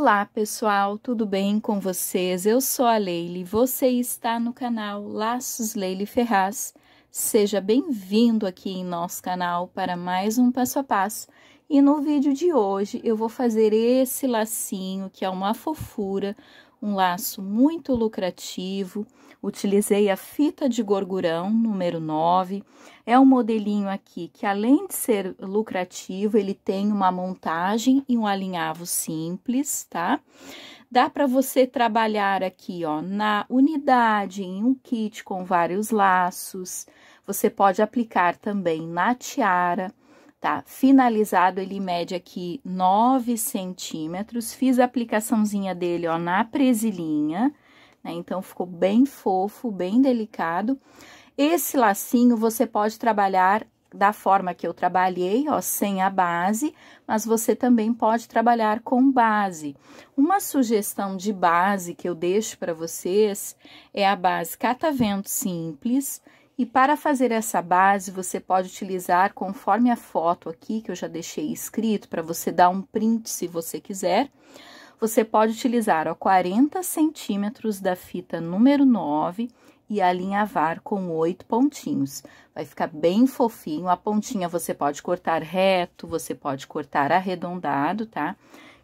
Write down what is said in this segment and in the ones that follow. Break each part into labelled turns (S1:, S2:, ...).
S1: Olá pessoal, tudo bem com vocês? Eu sou a Leile, você está no canal Laços Leile Ferraz. Seja bem-vindo aqui em nosso canal para mais um passo a passo. E no vídeo de hoje eu vou fazer esse lacinho que é uma fofura, um laço muito lucrativo. Utilizei a fita de gorgurão número 9. É um modelinho aqui que além de ser lucrativo, ele tem uma montagem e um alinhavo simples, tá? Dá para você trabalhar aqui, ó, na unidade, em um kit com vários laços. Você pode aplicar também na tiara tá? Finalizado, ele mede aqui 9 centímetros. Fiz a aplicaçãozinha dele, ó, na presilhinha, né? Então, ficou bem fofo, bem delicado. Esse lacinho você pode trabalhar da forma que eu trabalhei, ó, sem a base, mas você também pode trabalhar com base. Uma sugestão de base que eu deixo para vocês é a base Catavento Simples, e para fazer essa base, você pode utilizar, conforme a foto aqui, que eu já deixei escrito, para você dar um print se você quiser, você pode utilizar ó, 40 centímetros da fita número 9 e alinhavar com oito pontinhos. Vai ficar bem fofinho, a pontinha você pode cortar reto, você pode cortar arredondado, tá? Tá?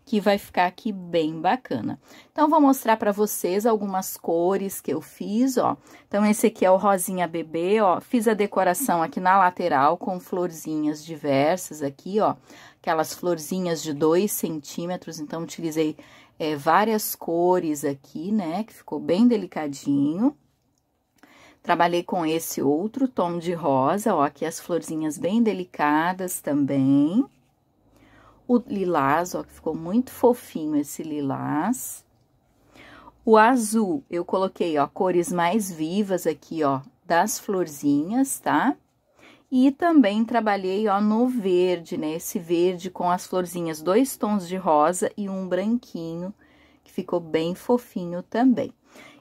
S1: que vai ficar aqui bem bacana. Então, vou mostrar para vocês algumas cores que eu fiz, ó. Então, esse aqui é o rosinha bebê, ó. Fiz a decoração aqui na lateral com florzinhas diversas aqui, ó. Aquelas florzinhas de 2 centímetros, então, utilizei é, várias cores aqui, né, que ficou bem delicadinho. Trabalhei com esse outro tom de rosa, ó, aqui as florzinhas bem delicadas também o lilás, ó, que ficou muito fofinho esse lilás. O azul, eu coloquei, ó, cores mais vivas aqui, ó, das florzinhas, tá? E também trabalhei, ó, no verde, né? Esse verde com as florzinhas, dois tons de rosa e um branquinho, que ficou bem fofinho também.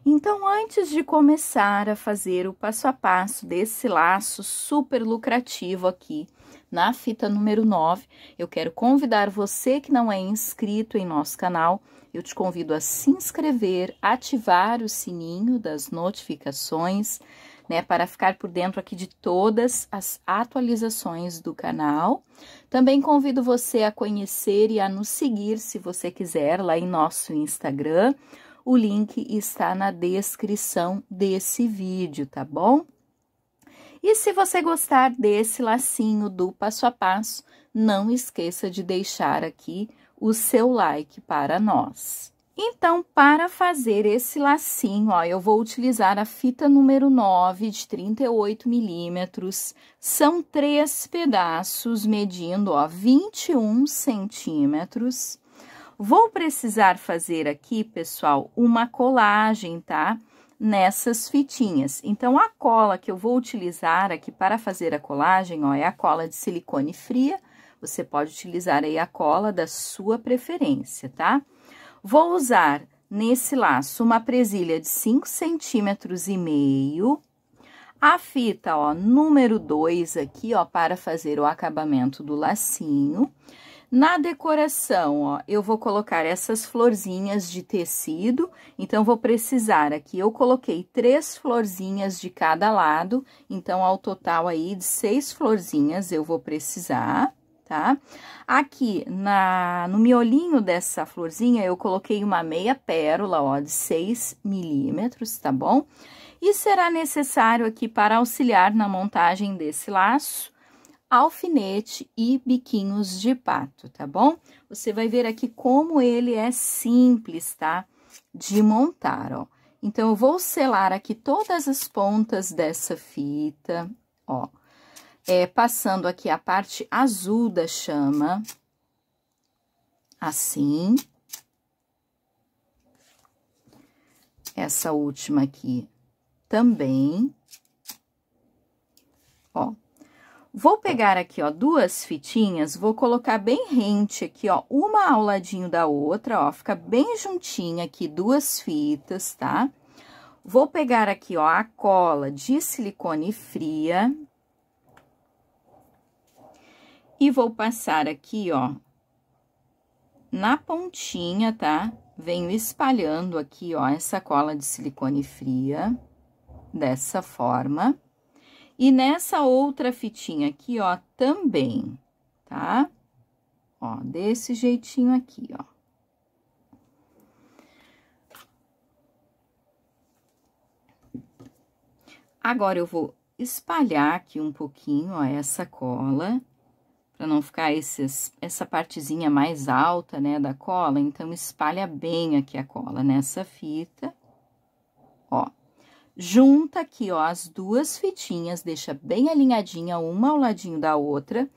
S1: Então, antes de começar a fazer o passo a passo desse laço super lucrativo aqui, na fita número 9. Eu quero convidar você que não é inscrito em nosso canal, eu te convido a se inscrever, ativar o sininho das notificações, né, para ficar por dentro aqui de todas as atualizações do canal. Também convido você a conhecer e a nos seguir, se você quiser, lá em nosso Instagram. O link está na descrição desse vídeo, tá bom? E se você gostar desse lacinho do passo a passo, não esqueça de deixar aqui o seu like para nós. Então, para fazer esse lacinho, ó, eu vou utilizar a fita número 9 de 38 milímetros. São três pedaços, medindo, ó, 21 centímetros. Vou precisar fazer aqui, pessoal, uma colagem, tá? Tá? nessas fitinhas. Então, a cola que eu vou utilizar aqui para fazer a colagem, ó, é a cola de silicone fria. Você pode utilizar aí a cola da sua preferência, tá? Vou usar nesse laço uma presilha de 5 centímetros e meio. A fita, ó, número 2 aqui, ó, para fazer o acabamento do lacinho. Na decoração, ó, eu vou colocar essas florzinhas de tecido, então, vou precisar aqui, eu coloquei três florzinhas de cada lado, então, ao total aí de seis florzinhas eu vou precisar, tá? Aqui, na, no miolinho dessa florzinha, eu coloquei uma meia pérola, ó, de seis milímetros, tá bom? E será necessário aqui para auxiliar na montagem desse laço, alfinete e biquinhos de pato, tá bom? Você vai ver aqui como ele é simples, tá? De montar, ó. Então, eu vou selar aqui todas as pontas dessa fita, ó. É, passando aqui a parte azul da chama, assim. Essa última aqui também, ó, Vou pegar aqui, ó, duas fitinhas, vou colocar bem rente aqui, ó, uma ao ladinho da outra, ó, fica bem juntinha aqui duas fitas, tá? Vou pegar aqui, ó, a cola de silicone fria. E vou passar aqui, ó, na pontinha, tá? Venho espalhando aqui, ó, essa cola de silicone fria, dessa forma. E nessa outra fitinha aqui, ó, também, tá? Ó, desse jeitinho aqui, ó. Agora, eu vou espalhar aqui um pouquinho, ó, essa cola, para não ficar esses, essa partezinha mais alta, né, da cola. Então, espalha bem aqui a cola nessa fita, ó junta aqui, ó, as duas fitinhas, deixa bem alinhadinha uma ao ladinho da outra.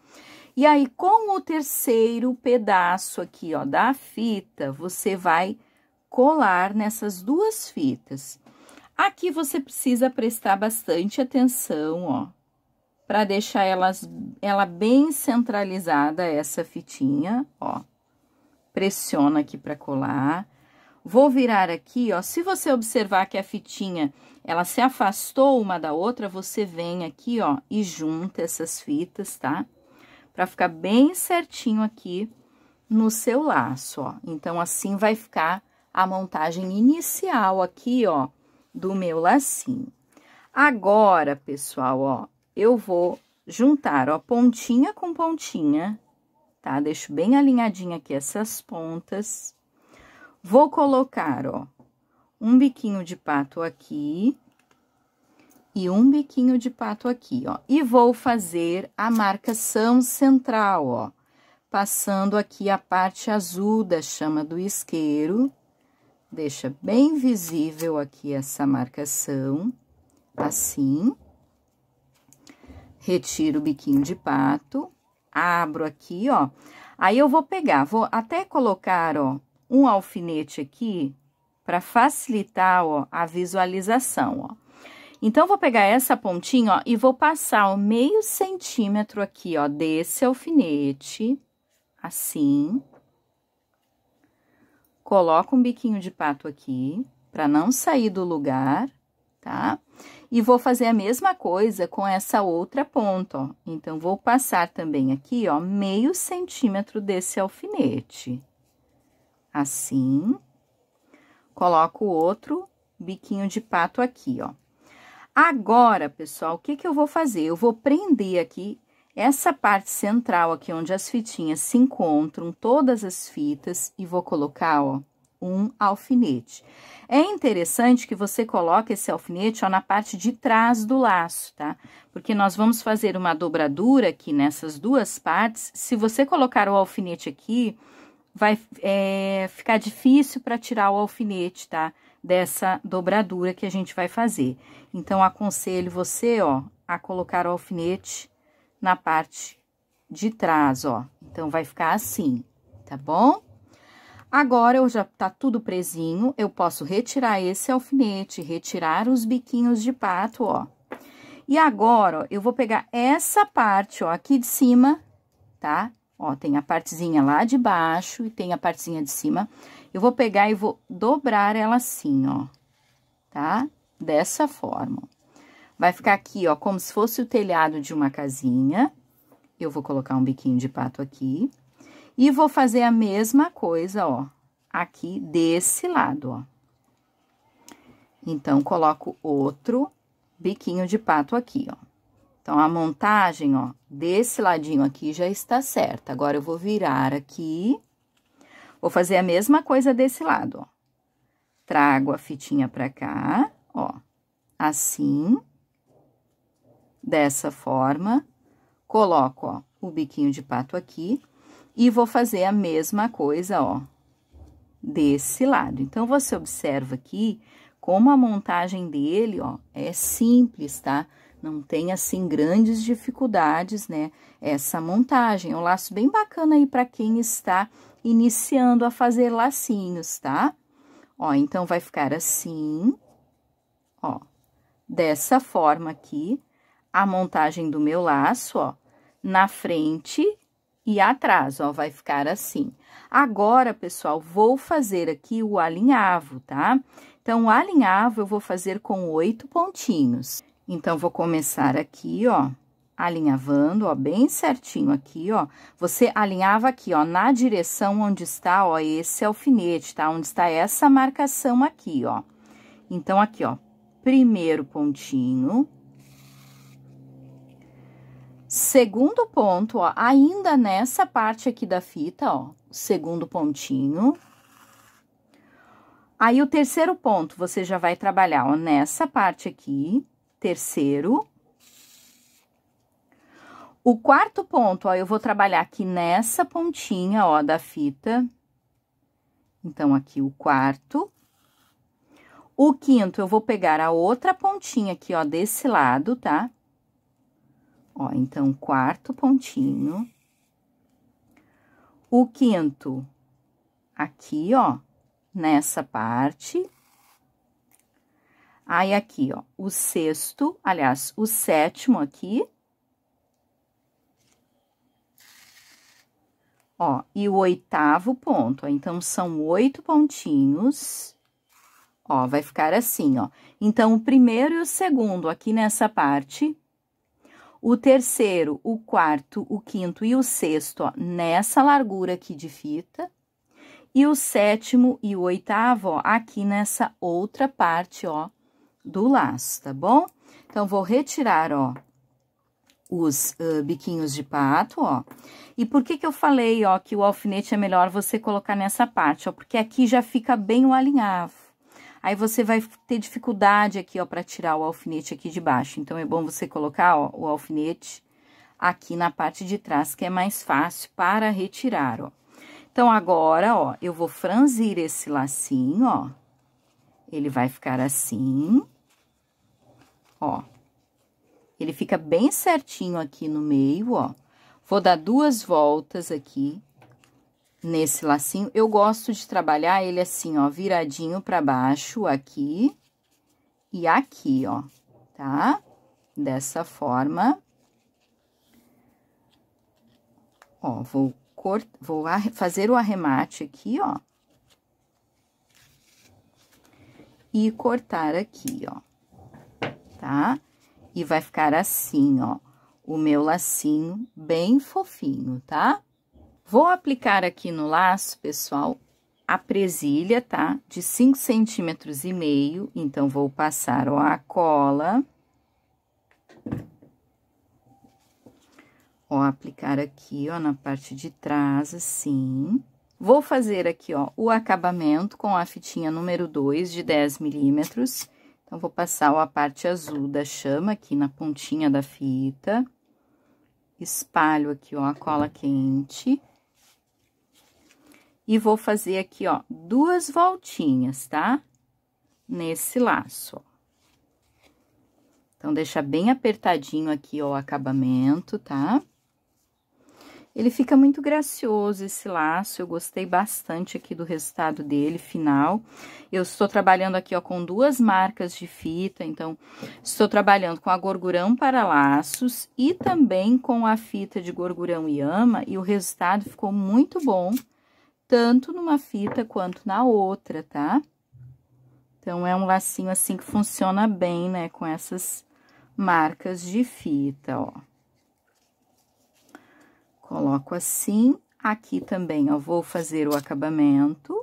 S1: E aí, com o terceiro pedaço aqui, ó, da fita, você vai colar nessas duas fitas. Aqui você precisa prestar bastante atenção, ó, para deixar elas, ela bem centralizada, essa fitinha, ó. Pressiona aqui para colar. Vou virar aqui, ó, se você observar que a fitinha, ela se afastou uma da outra, você vem aqui, ó, e junta essas fitas, tá? Pra ficar bem certinho aqui no seu laço, ó. Então, assim vai ficar a montagem inicial aqui, ó, do meu lacinho. Agora, pessoal, ó, eu vou juntar, ó, pontinha com pontinha, tá? Deixo bem alinhadinha aqui essas pontas. Vou colocar, ó, um biquinho de pato aqui e um biquinho de pato aqui, ó. E vou fazer a marcação central, ó, passando aqui a parte azul da chama do isqueiro. Deixa bem visível aqui essa marcação, assim. Retiro o biquinho de pato, abro aqui, ó. Aí, eu vou pegar, vou até colocar, ó, um alfinete aqui para facilitar ó, a visualização. Ó. Então, vou pegar essa pontinha ó, e vou passar o meio centímetro aqui ó, desse alfinete, assim. Coloco um biquinho de pato aqui, para não sair do lugar, tá? E vou fazer a mesma coisa com essa outra ponta, ó. Então, vou passar também aqui, ó, meio centímetro desse alfinete assim. Coloco o outro biquinho de pato aqui, ó. Agora, pessoal, o que que eu vou fazer? Eu vou prender aqui essa parte central aqui, onde as fitinhas se encontram, todas as fitas, e vou colocar, ó, um alfinete. É interessante que você coloque esse alfinete, ó, na parte de trás do laço, tá? Porque nós vamos fazer uma dobradura aqui nessas duas partes. Se você colocar o alfinete aqui, vai é, ficar difícil para tirar o alfinete, tá? Dessa dobradura que a gente vai fazer. Então, aconselho você, ó, a colocar o alfinete na parte de trás, ó. Então, vai ficar assim, tá bom? Agora, eu já tá tudo presinho, eu posso retirar esse alfinete, retirar os biquinhos de pato, ó. E agora, ó, eu vou pegar essa parte, ó, aqui de cima, tá? Ó, tem a partezinha lá de baixo e tem a partezinha de cima. Eu vou pegar e vou dobrar ela assim, ó, tá? Dessa forma. Vai ficar aqui, ó, como se fosse o telhado de uma casinha. Eu vou colocar um biquinho de pato aqui. E vou fazer a mesma coisa, ó, aqui desse lado, ó. Então, coloco outro biquinho de pato aqui, ó. Então, a montagem, ó, desse ladinho aqui já está certa. Agora, eu vou virar aqui, vou fazer a mesma coisa desse lado, ó. Trago a fitinha pra cá, ó, assim, dessa forma. Coloco, ó, o biquinho de pato aqui e vou fazer a mesma coisa, ó, desse lado. Então, você observa aqui como a montagem dele, ó, é simples, tá? Tá? não tem assim grandes dificuldades, né? Essa montagem é um laço bem bacana aí para quem está iniciando a fazer lacinhos, tá? Ó, então vai ficar assim, ó, dessa forma aqui, a montagem do meu laço, ó, na frente e atrás, ó, vai ficar assim. Agora, pessoal, vou fazer aqui o alinhavo, tá? Então, o alinhavo eu vou fazer com oito pontinhos. Então, vou começar aqui, ó, alinhavando, ó, bem certinho aqui, ó. Você alinhava aqui, ó, na direção onde está, ó, esse alfinete, tá? Onde está essa marcação aqui, ó. Então, aqui, ó, primeiro pontinho. Segundo ponto, ó, ainda nessa parte aqui da fita, ó, segundo pontinho. Aí, o terceiro ponto, você já vai trabalhar, ó, nessa parte aqui terceiro. O quarto ponto, ó, eu vou trabalhar aqui nessa pontinha, ó, da fita. Então, aqui o quarto. O quinto, eu vou pegar a outra pontinha aqui, ó, desse lado, tá? Ó, então, quarto pontinho. O quinto, aqui, ó, nessa parte. Aí, aqui, ó, o sexto, aliás, o sétimo aqui. Ó, e o oitavo ponto, ó, então, são oito pontinhos. Ó, vai ficar assim, ó. Então, o primeiro e o segundo aqui nessa parte. O terceiro, o quarto, o quinto e o sexto, ó, nessa largura aqui de fita e o sétimo e o oitavo, ó, aqui nessa outra parte, ó, do laço, tá bom? Então, vou retirar, ó, os uh, biquinhos de pato, ó. E por que que eu falei, ó, que o alfinete é melhor você colocar nessa parte, ó? Porque aqui já fica bem o alinhavo. Aí, você vai ter dificuldade aqui, ó, para tirar o alfinete aqui de baixo. Então, é bom você colocar, ó, o alfinete aqui na parte de trás, que é mais fácil para retirar, ó. Então, agora, ó, eu vou franzir esse lacinho, ó. Ele vai ficar assim ó. Ele fica bem certinho aqui no meio, ó. Vou dar duas voltas aqui nesse lacinho. Eu gosto de trabalhar ele assim, ó, viradinho para baixo aqui e aqui, ó, tá? Dessa forma. Ó, vou cortar, vou fazer o arremate aqui, ó. E cortar aqui, ó tá? E vai ficar assim, ó, o meu lacinho bem fofinho, tá? Vou aplicar aqui no laço, pessoal, a presilha, tá? De 5 centímetros e meio, então, vou passar, ó, a cola... Ó, aplicar aqui, ó, na parte de trás, assim. Vou fazer aqui, ó, o acabamento com a fitinha número 2 de 10 milímetros. Então, vou passar a parte azul da chama aqui na pontinha da fita. Espalho aqui, ó, a cola quente. E vou fazer aqui, ó, duas voltinhas, tá? Nesse laço, ó. Então, deixa bem apertadinho aqui, ó, o acabamento, tá? Tá? Ele fica muito gracioso esse laço, eu gostei bastante aqui do resultado dele, final. Eu estou trabalhando aqui, ó, com duas marcas de fita, então, estou trabalhando com a gorgurão para laços e também com a fita de gorgurão e ama, e o resultado ficou muito bom, tanto numa fita quanto na outra, tá? Então, é um lacinho assim que funciona bem, né, com essas marcas de fita, ó. Coloco assim. Aqui também, ó, vou fazer o acabamento.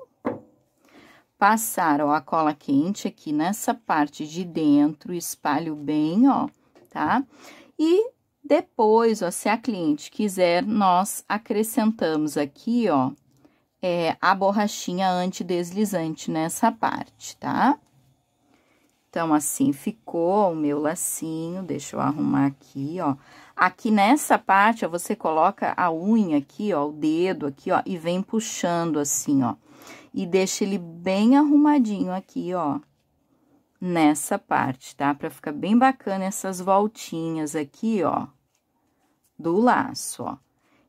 S1: Passar, ó, a cola quente aqui nessa parte de dentro, espalho bem, ó, tá? E depois, ó, se a cliente quiser, nós acrescentamos aqui, ó, é, a borrachinha antideslizante nessa parte, tá? Então, assim ficou o meu lacinho, deixa eu arrumar aqui, ó. Aqui nessa parte, ó, você coloca a unha aqui, ó, o dedo aqui, ó, e vem puxando assim, ó. E deixa ele bem arrumadinho aqui, ó, nessa parte, tá? Pra ficar bem bacana essas voltinhas aqui, ó, do laço, ó.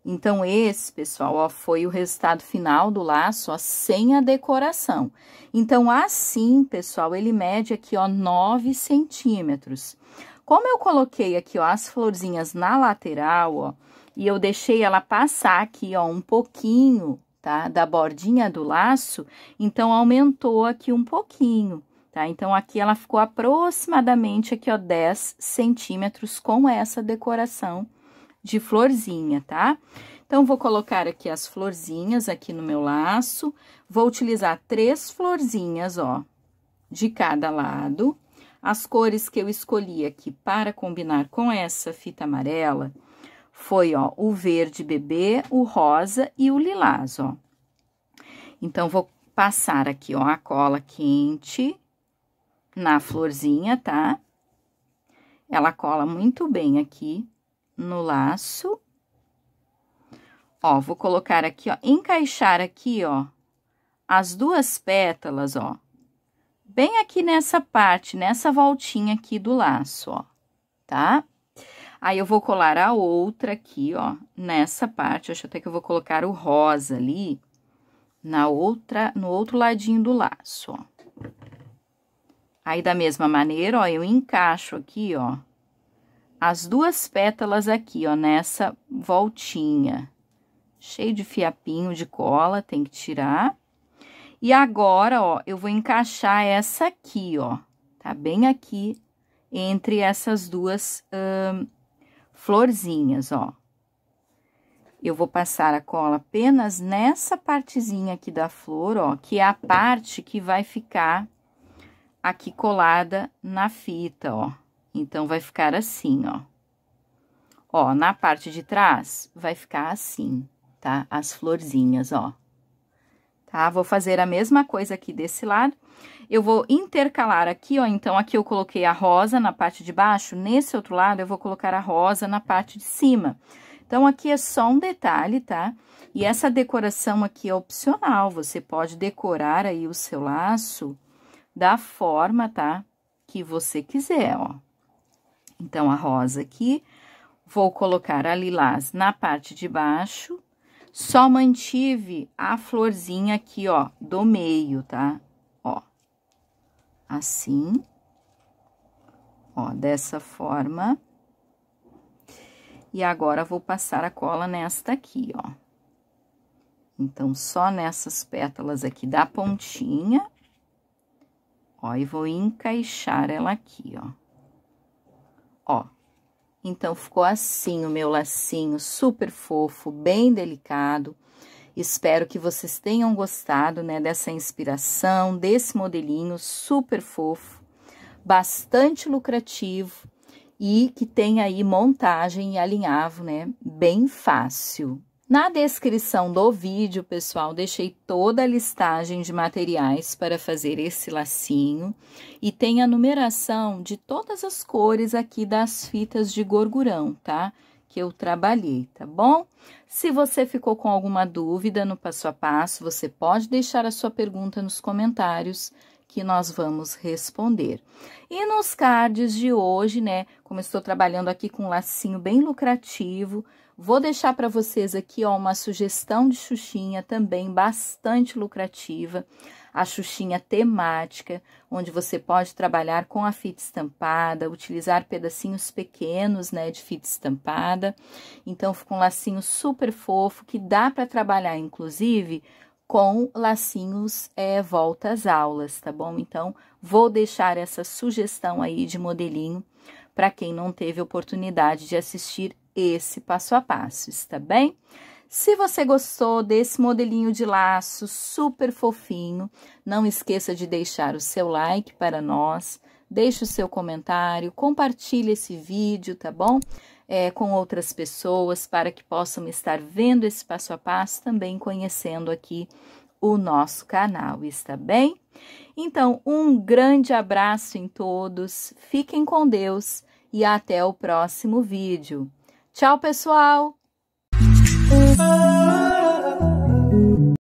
S1: Então, esse, pessoal, ó, foi o resultado final do laço, ó, sem a decoração. Então, assim, pessoal, ele mede aqui, ó, 9 centímetros. Como eu coloquei aqui, ó, as florzinhas na lateral, ó, e eu deixei ela passar aqui, ó, um pouquinho, tá? Da bordinha do laço, então aumentou aqui um pouquinho, tá? Então, aqui ela ficou aproximadamente aqui, ó, 10 centímetros com essa decoração de florzinha, tá? Então, vou colocar aqui as florzinhas aqui no meu laço, vou utilizar três florzinhas, ó, de cada lado, as cores que eu escolhi aqui para combinar com essa fita amarela foi, ó, o verde bebê, o rosa e o lilás, ó. Então, vou passar aqui, ó, a cola quente na florzinha, tá? Ela cola muito bem aqui no laço. Ó, vou colocar aqui, ó, encaixar aqui, ó, as duas pétalas, ó, bem aqui nessa parte, nessa voltinha aqui do laço, ó, tá? Aí, eu vou colar a outra aqui, ó, nessa parte, acho até que eu vou colocar o rosa ali, na outra, no outro ladinho do laço, ó. Aí, da mesma maneira, ó, eu encaixo aqui, ó, as duas pétalas aqui, ó, nessa voltinha. Cheio de fiapinho de cola, tem que tirar. E agora, ó, eu vou encaixar essa aqui, ó, tá bem aqui entre essas duas hum, florzinhas, ó. Eu vou passar a cola apenas nessa partezinha aqui da flor, ó, que é a parte que vai ficar aqui colada na fita, ó. Então, vai ficar assim, ó. Ó, na parte de trás, vai ficar assim, tá? As florzinhas, ó tá? Vou fazer a mesma coisa aqui desse lado. Eu vou intercalar aqui, ó, então aqui eu coloquei a rosa na parte de baixo, nesse outro lado eu vou colocar a rosa na parte de cima. Então, aqui é só um detalhe, tá? E essa decoração aqui é opcional, você pode decorar aí o seu laço da forma, tá? Que você quiser, ó. Então, a rosa aqui, vou colocar a lilás na parte de baixo, só mantive a florzinha aqui, ó, do meio, tá? Ó, assim, ó, dessa forma. E agora, vou passar a cola nesta aqui, ó. Então, só nessas pétalas aqui da pontinha, ó, e vou encaixar ela aqui, ó. Ó, então, ficou assim o meu lacinho, super fofo, bem delicado. Espero que vocês tenham gostado, né, dessa inspiração, desse modelinho super fofo, bastante lucrativo e que tem aí montagem e alinhavo, né, bem fácil. Na descrição do vídeo, pessoal, deixei toda a listagem de materiais para fazer esse lacinho e tem a numeração de todas as cores aqui das fitas de gorgurão, tá? Que eu trabalhei, tá bom? Se você ficou com alguma dúvida no passo a passo, você pode deixar a sua pergunta nos comentários que nós vamos responder. E nos cards de hoje, né, como estou trabalhando aqui com um lacinho bem lucrativo, Vou deixar para vocês aqui ó, uma sugestão de xuxinha também bastante lucrativa, a xuxinha temática, onde você pode trabalhar com a fita estampada, utilizar pedacinhos pequenos né, de fita estampada. Então, fica um lacinho super fofo que dá para trabalhar, inclusive, com lacinhos é, volta às aulas, tá bom? Então, vou deixar essa sugestão aí de modelinho para quem não teve oportunidade de assistir esse passo a passo, está bem? Se você gostou desse modelinho de laço super fofinho, não esqueça de deixar o seu like para nós, deixe o seu comentário, compartilhe esse vídeo, tá bom? É, com outras pessoas para que possam estar vendo esse passo a passo, também conhecendo aqui o nosso canal, está bem? Então, um grande abraço em todos, fiquem com Deus e até o próximo vídeo. Tchau, pessoal!